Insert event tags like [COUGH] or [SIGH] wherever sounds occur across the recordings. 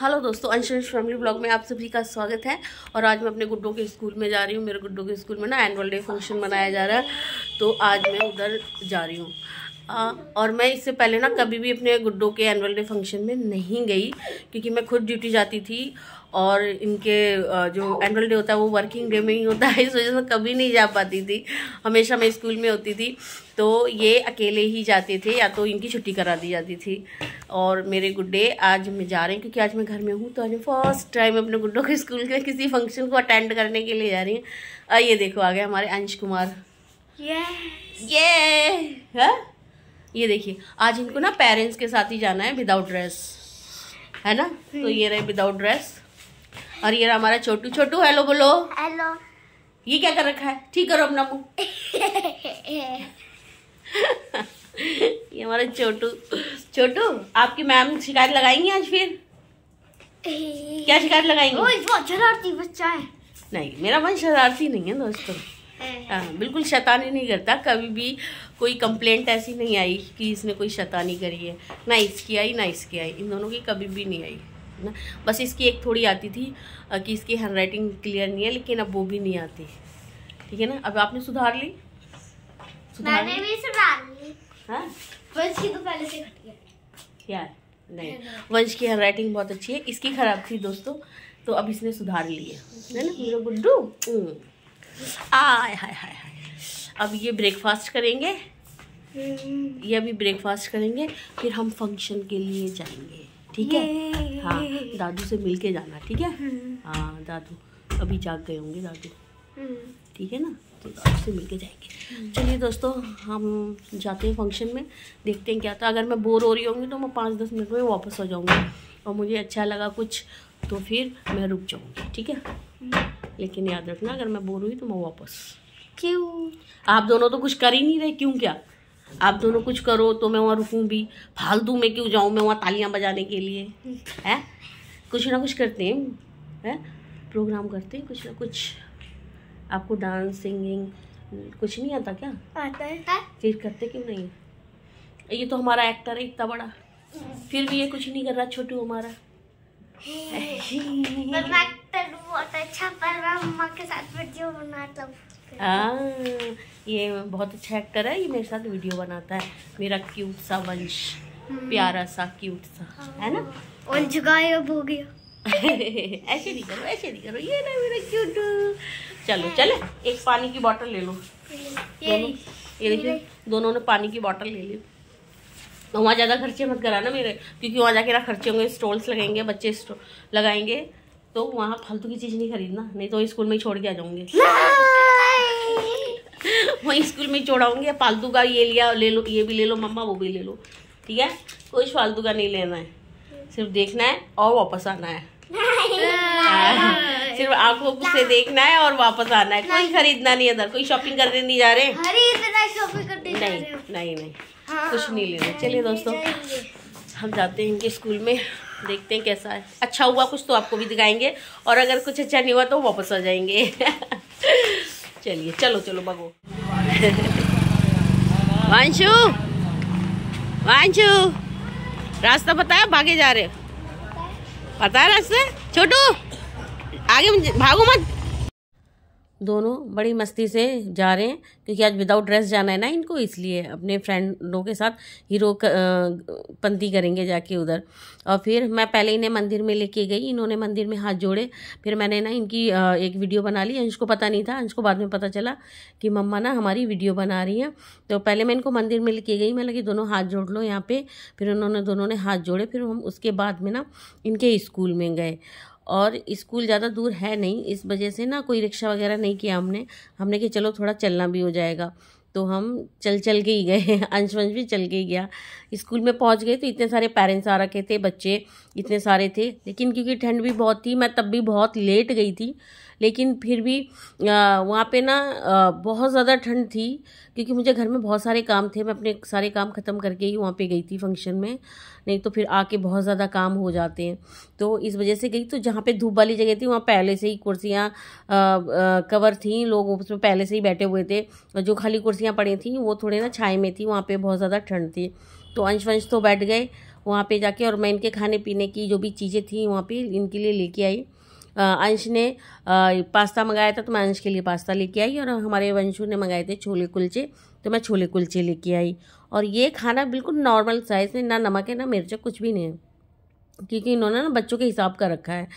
Hello दोस्तों अंशंश family blog में आप सभी का स्वागत है और आज मैं अपने गुड्डों के स्कूल में जा रही हूँ मेरे गुड्डों के स्कूल में ना एनुअल डे फंक्शन मनाया जा रहा है तो आज मैं उधर जा रही हूँ और मैं इससे पहले ना कभी भी अपने गुड्डों के एनुअल डे फंक्शन में नहीं गई क्योंकि मैं खुद ड्यूटी जाती थी और इनके जो एनुअल डे होता है वो वर्किंग डे में ही होता है [LAUGHS] इस वजह से कभी नहीं जा पाती थी हमेशा मैं स्कूल में होती थी तो ये अकेले ही जाते थे या तो इनकी छुट्टी करा दी जाती थी और मेरे गुड्डे आज मैं जा रहे हैं क्योंकि आज मैं घर में हूँ तो आज मैं फर्स्ट टाइम अपने गुड्डों के स्कूल के किसी फंक्शन को अटेंड करने के लिए जा रही हूँ ये देखो आ गए हमारे अंश कुमार ये ये है ये देखिए आज इनको ना पेरेंट्स के साथ ही जाना है विदाउट ड्रेस है ना तो हम्म। ये रहे विदाउट ड्रेस और ये हमारा छोटू छोटू हेलो बोलो हेलो ये क्या कर रखा है ठीक करो अपना मुंह [LAUGHS] ये हमारा छोटू छोटू आपकी मैम शिकायत लगाएंगी आज फिर क्या शिकायत लगाएंगी वो शरारती बच्चा है नहीं मेरा मन शरारती नहीं है दोस्तों हाँ बिल्कुल शैतानी नहीं करता कभी भी कोई कंप्लेंट ऐसी नहीं आई कि इसने कोई शैतानी करी है ना इसकी आई ना इसकी आई इन दोनों की कभी भी नहीं आई ना बस इसकी एक थोड़ी आती थी कि इसकी हैंड राइटिंग क्लियर नहीं है लेकिन अब वो भी नहीं आती ठीक है ना अब आपने सुधार ली सुधार मैंने भी सुधार ली हाँ? वंश की तो पहले से यार नहीं वंश की हैंड राइटिंग बहुत अच्छी है इसकी खराब थी दोस्तों तो अब इसने सुधार ली है ना मेरा गुड्डू हम्म। हाय अब ये ब्रेकफास्ट करेंगे हम्म। ये अभी ब्रेकफास्ट करेंगे फिर हम फंक्शन के लिए जाएंगे ठीक है हाँ दादू से मिल के जाना ठीक है हाँ दादू अभी जाग गए होंगे दादू ठीक है ना तो दादू से मिल के जाएंगे चलिए दोस्तों हम जाते हैं फंक्शन में देखते हैं क्या था अगर मैं बोर हो रही होंगी तो मैं पाँच दस मिनट में वापस हो जाऊँगी और मुझे अच्छा लगा कुछ तो फिर मैं रुक जाऊँगी ठीक है लेकिन याद रखना अगर मैं बोर हुई तो मैं वापस क्यों आप दोनों तो कुछ कर ही नहीं रहे क्यों क्या आप दोनों कुछ करो तो मैं वहाँ रुकूँ भी फालतू में क्यों जाऊँ मैं वहाँ तालियाँ बजाने के लिए है कुछ ना कुछ करते हैं है प्रोग्राम करते हैं कुछ ना कुछ आपको डांस सिंगिंग कुछ नहीं आता क्या आता है फिर करते क्यों नहीं ये तो हमारा एक्टर है इतना बड़ा फिर भी ये कुछ नहीं कर रहा छोटू हमारा एक्टर बहुत अच्छा पर मैं मम्मा के साथ वीडियो बनाता हूँ हाँ, ये बहुत अच्छा एक्टर है ये मेरे साथ वीडियो बनाता है मेरा क्यूट सा वंश हम्म। प्यारा सा क्यूट सा है ना वंश हाँ, गायब हो गया [LAUGHS] ऐसे नहीं करो ऐसे नहीं करो ये ना मेरा क्यूट चलो चले एक पानी की बोतल ले लो ये देखिए दोनों ने पानी की बोतल ले ली तो वहाँ ज़्यादा खर्चे मत करा ना मेरे क्योंकि वहाँ जाके ना खर्चे होंगे स्टॉल्स लगेंगे बच्चे लगाएंगे तो वहाँ फालतू की चीज़ नहीं खरीदना नहीं तो स्कूल में ही छोड़ के आ जाऊँगी वहीं स्कूल में चौड़ाऊंगी फालतू का ये लिया ले लो ये भी ले लो मम्मा वो भी ले लो ठीक है कोई फालतू का नहीं लेना है सिर्फ देखना है और वापस आना है सिर्फ आंखों से देखना है और वापस आना है कोई खरीदना नहीं अंदर कोई शॉपिंग करने नहीं जा रहे नहीं नहीं नहीं हाँ। कुछ नहीं लेना चलिए दोस्तों हम जाते हैं इनके स्कूल में देखते हैं कैसा है अच्छा हुआ कुछ तो आपको भी दिखाएंगे और अगर कुछ अच्छा नहीं हुआ तो वापस आ जाएंगे [LAUGHS] चलिए चलो चलो भगो [LAUGHS] वांशु वांशु रास्ता बताया भागे जा रहे पता है रास्ता छोटू आगे भागो मत दोनों बड़ी मस्ती से जा रहे हैं क्योंकि आज विदाउट ड्रेस जाना है ना इनको इसलिए अपने फ्रेंडों के साथ हीरो पंती करेंगे जाके उधर और फिर मैं पहले इन्हें मंदिर में लेके गई इन्होंने मंदिर में हाथ जोड़े फिर मैंने ना इनकी एक वीडियो बना ली अंश को पता नहीं था अंश को बाद में पता चला कि मम्मा ना हमारी वीडियो बना रही हैं तो पहले मैं इनको मंदिर में लेके गई मैं लगी दोनों हाथ जोड़ लो यहाँ पे फिर उन्होंने दोनों ने हाथ जोड़े फिर हम उसके बाद में ना इनके स्कूल में गए और स्कूल ज़्यादा दूर है नहीं इस वजह से ना कोई रिक्शा वगैरह नहीं किया हमने हमने कि चलो थोड़ा चलना भी हो जाएगा तो हम चल चल के ही गए [LAUGHS] अंश वंश भी चल के ही गया स्कूल में पहुंच गए तो इतने सारे पेरेंट्स आ रखे थे बच्चे इतने सारे थे लेकिन क्योंकि ठंड भी बहुत थी मैं तब भी बहुत लेट गई थी लेकिन फिर भी वहाँ पे ना बहुत ज़्यादा ठंड थी क्योंकि मुझे घर में बहुत सारे काम थे मैं अपने सारे काम ख़त्म करके ही वहाँ पे गई थी फंक्शन में नहीं तो फिर आके बहुत ज़्यादा काम हो जाते हैं तो इस वजह से गई तो जहाँ पे धूप वाली जगह थी वहाँ पहले से ही कुर्सियाँ कवर थी लोग उसमें पहले से ही बैठे हुए थे जो खाली कुर्सियाँ पड़ी थी वो थोड़े ना छाए में थी वहाँ पर बहुत ज़्यादा ठंड थी तो अंश वंश तो बैठ गए वहाँ पे जाके और मैं इनके खाने पीने की जो भी चीज़ें थी वहाँ पे इनके लिए लेके आई अंश ने पास्ता मंगाया था तो मैं अंश के लिए पास्ता लेके आई और हमारे वंशु ने मंगाए थे छोले कुलचे तो मैं छोले कुलचे लेके आई और ये खाना बिल्कुल नॉर्मल साइज़ में ना नमक है ना मिर्चा कुछ भी नहीं है क्योंकि इन्होंने ना बच्चों के हिसाब का रखा है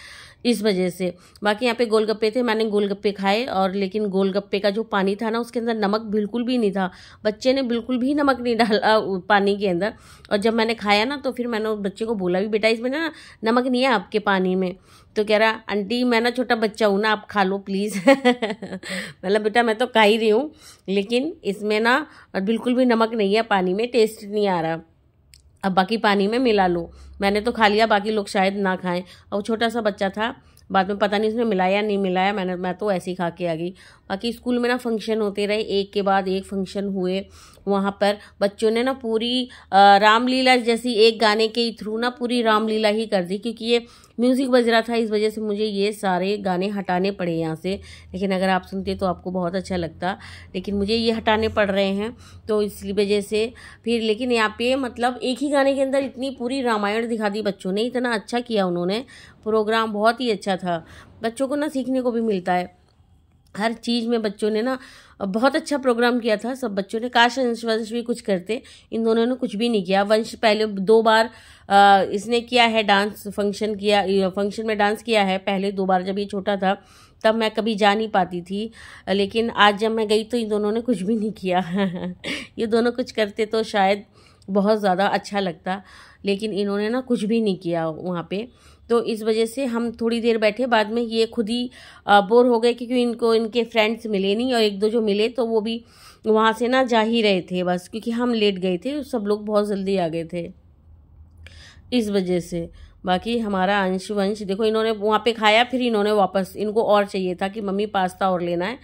इस वजह से बाकी यहाँ पे गोलगप्पे थे मैंने गोलगप्पे खाए और लेकिन गोलगप्पे का जो पानी था ना उसके अंदर नमक बिल्कुल भी नहीं था बच्चे ने बिल्कुल भी नमक नहीं [LAUGHS] डाला पानी के अंदर और जब मैंने खाया ना तो फिर मैंने बच्चे को बोला भी बेटा इसमें ना नमक नहीं है आपके पानी में तो कह रहा आंटी मैं ना छोटा बच्चा हूँ ना आप खा लो प्लीज़ [LAUGHS] मतलब बेटा मैं तो खा ही रही हूँ लेकिन इसमें ना बिल्कुल भी नमक नहीं है पानी में टेस्ट नहीं आ रहा अब बाकी पानी में मिला लो मैंने तो खा लिया बाकी लोग शायद ना खाएं और छोटा सा बच्चा था बाद में पता नहीं उसने मिलाया नहीं मिलाया मैंने मैं तो ऐसे ही खा के आ गई बाकी स्कूल में ना फंक्शन होते रहे एक के बाद एक फंक्शन हुए वहाँ पर बच्चों ने ना पूरी रामलीला जैसी एक गाने के थ्रू ना पूरी रामलीला ही कर दी क्योंकि ये म्यूज़िक बज रहा था इस वजह से मुझे ये सारे गाने हटाने पड़े यहाँ से लेकिन अगर आप सुनते तो आपको बहुत अच्छा लगता लेकिन मुझे ये हटाने पड़ रहे हैं तो इस वजह से फिर लेकिन यहाँ पे मतलब एक ही गाने के अंदर इतनी पूरी रामायण दिखा दी बच्चों ने इतना अच्छा किया उन्होंने प्रोग्राम बहुत ही अच्छा था बच्चों को ना सीखने को भी मिलता है हर चीज़ में बच्चों ने ना बहुत अच्छा प्रोग्राम किया था सब बच्चों ने काश अंश वंश भी कुछ करते इन दोनों ने कुछ भी नहीं किया वंश पहले दो बार आ, इसने किया है डांस फंक्शन किया फंक्शन में डांस किया है पहले दो बार जब ये छोटा था तब मैं कभी जा नहीं पाती थी लेकिन आज जब मैं गई तो इन दोनों ने कुछ भी नहीं किया [LAUGHS] ये दोनों कुछ करते तो शायद बहुत ज़्यादा अच्छा लगता लेकिन इन्होंने ना कुछ भी नहीं किया वहाँ पे तो इस वजह से हम थोड़ी देर बैठे बाद में ये खुद ही बोर हो गए क्योंकि इनको इनके फ्रेंड्स मिले नहीं और एक दो जो मिले तो वो भी वहाँ से ना जा ही रहे थे बस क्योंकि हम लेट गए थे सब लोग बहुत जल्दी आ गए थे इस वजह से बाकी हमारा अंश वंश देखो इन्होंने वहाँ पे खाया फिर इन्होंने वापस इनको और चाहिए था कि मम्मी पास्ता और लेना है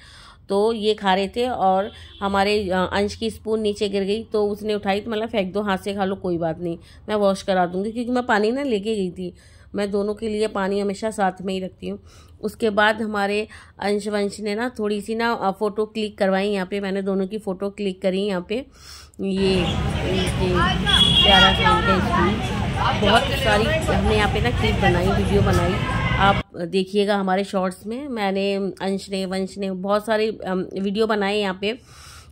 तो ये खा रहे थे और हमारे अंश की स्पून नीचे गिर गई तो उसने उठाई तो मतलब फेंक दो हाथ से खा लो कोई बात नहीं मैं वॉश करा दूँगी क्योंकि मैं पानी ना लेके गई थी मैं दोनों के लिए पानी हमेशा साथ में ही रखती हूँ उसके बाद हमारे अंश वंश ने ना थोड़ी सी ना फ़ोटो क्लिक करवाई यहाँ पे मैंने दोनों की फ़ोटो क्लिक करी यहाँ पे ये प्यारा सा बहुत सारी हमने यहाँ पे ना क्लिप बनाई वीडियो बनाई आप देखिएगा हमारे शॉर्ट्स में मैंने अंश ने वंश ने बहुत सारे वीडियो बनाए यहाँ पे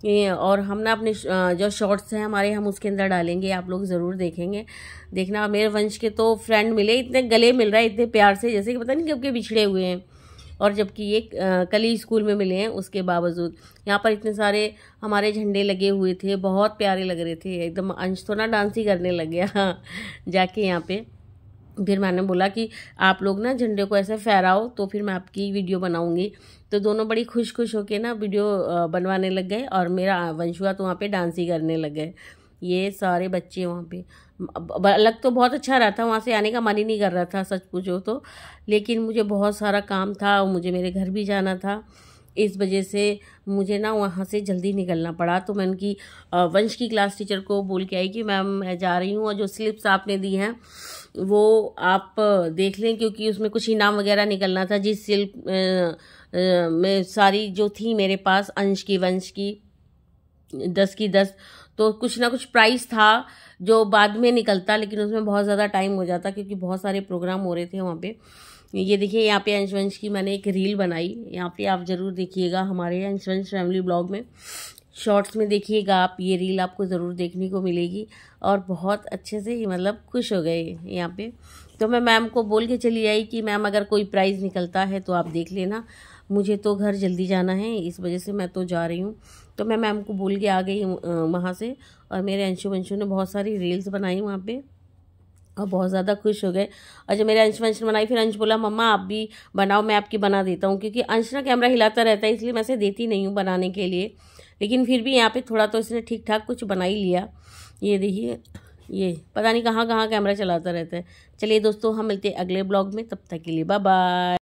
और हम ना अपने जो शॉर्ट्स हैं हमारे हम उसके अंदर डालेंगे आप लोग ज़रूर देखेंगे देखना मेरे वंश के तो फ्रेंड मिले इतने गले मिल रहा है इतने प्यार से जैसे कि पता नहीं कब के बिछड़े हुए हैं और जबकि ये कल ही स्कूल में मिले हैं उसके बावजूद यहाँ पर इतने सारे हमारे झंडे लगे हुए थे बहुत प्यारे लग रहे थे एकदम अंश तो ना डांस ही करने लग गया [LAUGHS] जाके यहाँ पर फिर मैंने बोला कि आप लोग ना झंडे को ऐसे फहराओ तो फिर मैं आपकी वीडियो बनाऊंगी तो दोनों बड़ी खुश खुश होके ना वीडियो बनवाने लग गए और मेरा वंशुआ तो वहाँ पे डांस ही करने लग गए ये सारे बच्चे वहाँ पे अलग तो बहुत अच्छा रहा था वहाँ से आने का मन ही नहीं कर रहा था सच पूछो तो लेकिन मुझे बहुत सारा काम था मुझे मेरे घर भी जाना था इस वजह से मुझे ना वहाँ से जल्दी निकलना पड़ा तो मैं उनकी वंश की क्लास टीचर को बोल के आई कि मैम मैं जा रही हूँ और जो स्लिप्स आपने दी हैं वो आप देख लें क्योंकि उसमें कुछ इनाम वगैरह निकलना था जिस स्लिप में सारी जो थी मेरे पास अंश की वंश की दस की दस तो कुछ ना कुछ प्राइस था जो बाद में निकलता लेकिन उसमें बहुत ज़्यादा टाइम हो जाता क्योंकि बहुत सारे प्रोग्राम हो रहे थे वहाँ पर ये देखिए यहाँ पे अंशवंश की मैंने एक रील बनाई यहाँ पे आप ज़रूर देखिएगा हमारे अंशवंश फैमिली ब्लॉग में शॉर्ट्स में देखिएगा आप ये रील आपको ज़रूर देखने को मिलेगी और बहुत अच्छे से मतलब खुश हो गए यहाँ पे तो मैं मैम को बोल के चली आई कि मैम अगर कोई प्राइज़ निकलता है तो आप देख लेना मुझे तो घर जल्दी जाना है इस वजह से मैं तो जा रही हूँ तो मैं मैम को बोल के आ गई वहाँ से और मेरे अंशु वंशु ने बहुत सारी रील्स बनाई वहाँ पर और बहुत ज़्यादा खुश हो गए और जब मेरे अंश वंश बनाई फिर अंश बोला मम्मा आप भी बनाओ मैं आपकी बना देता हूँ क्योंकि अंश ना कैमरा हिलाता रहता है इसलिए मैं इसे देती नहीं हूँ बनाने के लिए लेकिन फिर भी यहाँ पे थोड़ा तो इसने ठीक ठाक कुछ बना ही लिया ये देखिए ये पता नहीं कहाँ कहाँ कैमरा चलाता रहता है चलिए दोस्तों हम मिलते हैं अगले ब्लॉग में तब तक के लिए बाय बाय